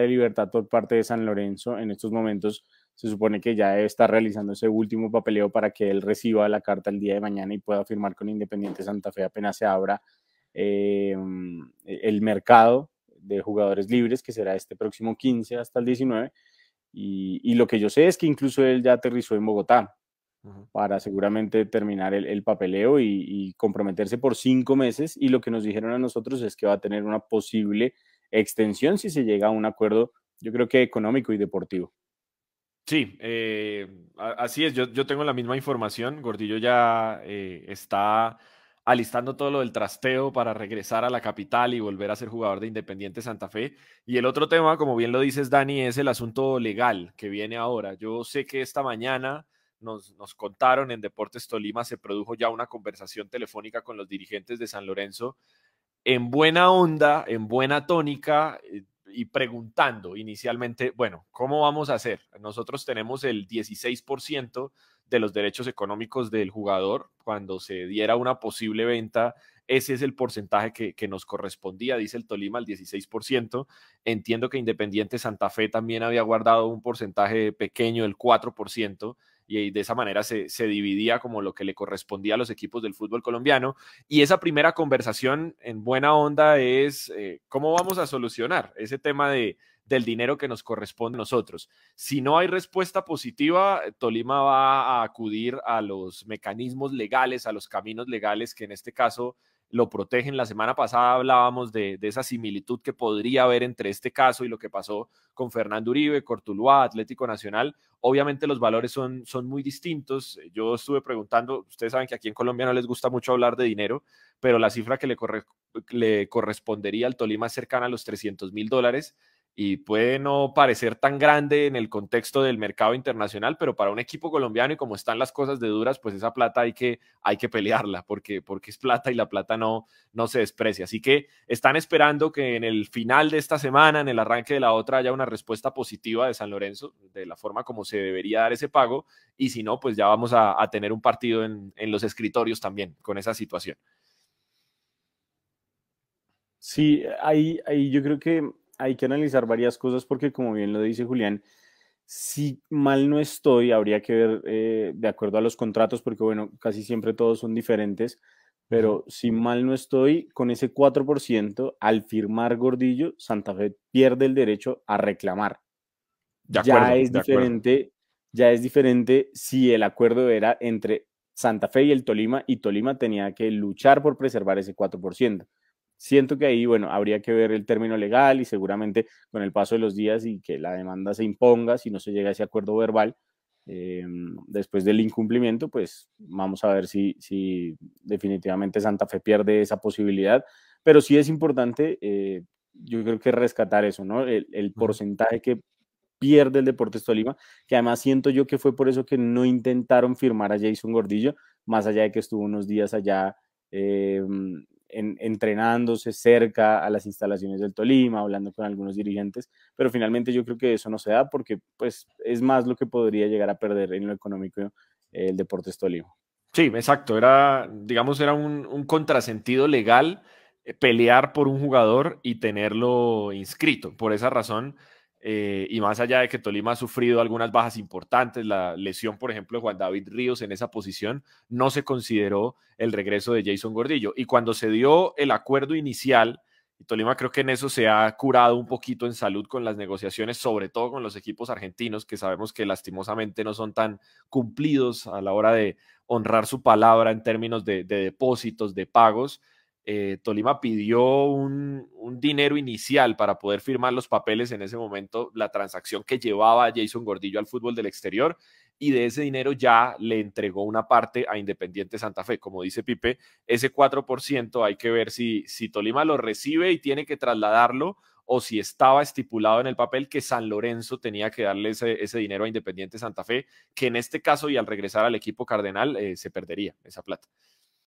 de libertad por parte de San Lorenzo. En estos momentos se supone que ya debe estar realizando ese último papeleo para que él reciba la carta el día de mañana y pueda firmar con Independiente Santa Fe apenas se abra em, e, el mercado de jugadores libres, que será este próximo 15 hasta el 19. Y, lo que yo sé es que incluso él ya aterrizó en Bogotá para seguramente terminar el, papeleo y comprometerse por cinco meses. Y lo que nos dijeron a nosotros es que va a tener una posible extensión si se llega a un acuerdo, yo creo que económico y deportivo. Sí, eh, así es, yo, tengo la misma información, Gordillo ya eh, está alistando todo lo del trasteo para regresar a la capital y volver a ser jugador de Independiente Santa Fe. Y el otro tema, como bien lo dices, Dani, es el asunto legal que viene ahora. Yo sé que esta mañana nos, nos, contaron en Deportes Tolima, se produjo ya una conversación telefónica con los dirigentes de San Lorenzo en buena onda, en buena tónica eh, y preguntando inicialmente, bueno, ¿cómo vamos a hacer? Nosotros tenemos el 16% de los derechos económicos del jugador. Cuando se diera una posible venta, ese es el porcentaje que, nos correspondía, dice el Tolima, el 16%. Entiendo que Independiente Santa Fe también había guardado un porcentaje pequeño, el 4% y de esa manera se, dividía como lo que le correspondía a los equipos del fútbol colombiano. Y esa primera conversación en buena onda es eh, cómo vamos a solucionar ese tema de, del dinero que nos corresponde a nosotros. Si no hay respuesta positiva, Tolima va a acudir a los mecanismos legales, a los caminos legales que en este caso lo protegen. La semana pasada hablábamos de, esa similitud que podría haber entre este caso y lo que pasó con Fernando Uribe, Cortuluá, Atlético Nacional. Obviamente los valores son, son muy distintos. Yo estuve preguntando, ustedes saben que aquí en Colombia no les gusta mucho hablar de dinero, pero la cifra que le, le correspondería al Tolima es cercana a los 300 mil dólares y puede no parecer tan grande en el contexto del mercado internacional, pero para un equipo colombiano y como están las cosas de duras, pues esa plata hay que, hay que pelearla porque, porque es plata y la plata no, no se desprecia. Así que están esperando que en el final de esta semana, en el arranque de la otra, haya una respuesta positiva de San Lorenzo, de la forma como se debería dar ese pago, y si no, pues ya vamos a, tener un partido en, los escritorios también con esa situación. Sí, ahí yo creo que hay que analizar varias cosas porque, como bien lo dice Julián, si mal no estoy, habría que ver eh, de acuerdo a los contratos, porque bueno, casi siempre todos son diferentes, pero si mal no estoy, con ese 4%, al firmar Gordillo, Santa Fe pierde el derecho a reclamar. ya es diferente, ya es diferente si el acuerdo era entre Santa Fe y el Tolima, y Tolima tenía que luchar por preservar ese 4% siento que ahí, bueno, habría que ver el término legal y seguramente con el paso de los días y que la demanda se imponga si no se llega a ese acuerdo verbal. Em, después del incumplimiento, pues vamos a ver si, si, definitivamente Santa Fe pierde esa posibilidad. Pero sí es importante, eh, yo creo que rescatar eso, ¿no? El, porcentaje que pierde el Deportes Tolima, que además siento yo que fue por eso que no intentaron firmar a Jason Gordillo, más allá de que estuvo unos días allá em, entrenándose cerca a las instalaciones del Tolima, hablando con algunos dirigentes, pero finalmente yo creo que eso no se da porque pues es más lo que podría llegar a perder en lo económico el Deportes Tolima. Sí, exacto, era, digamos, era un contrasentido legal eh, pelear por un jugador y tenerlo inscrito. Por esa razón, eh, y más allá de que Tolima ha sufrido algunas bajas importantes, la lesión, por ejemplo, de Juan David Ríos en esa posición, no se consideró el regreso de Jason Gordillo. Y cuando se dio el acuerdo inicial, Tolima creo que en eso se ha curado un poquito en salud con las negociaciones, sobre todo con los equipos argentinos, que sabemos que lastimosamente no son tan cumplidos a la hora de honrar su palabra en términos de depósitos, de pagos. Eh, Tolima pidió un, dinero inicial para poder firmar los papeles en ese momento, la transacción que llevaba Jason Gordillo al fútbol del exterior, y de ese dinero ya le entregó una parte a Independiente Santa Fe. Como dice Pipe, ese 4% hay que ver si, si Tolima lo recibe y tiene que trasladarlo o si estaba estipulado en el papel que San Lorenzo tenía que darle ese, dinero a Independiente Santa Fe, que en este caso y al regresar al equipo cardenal eh, se perdería esa plata.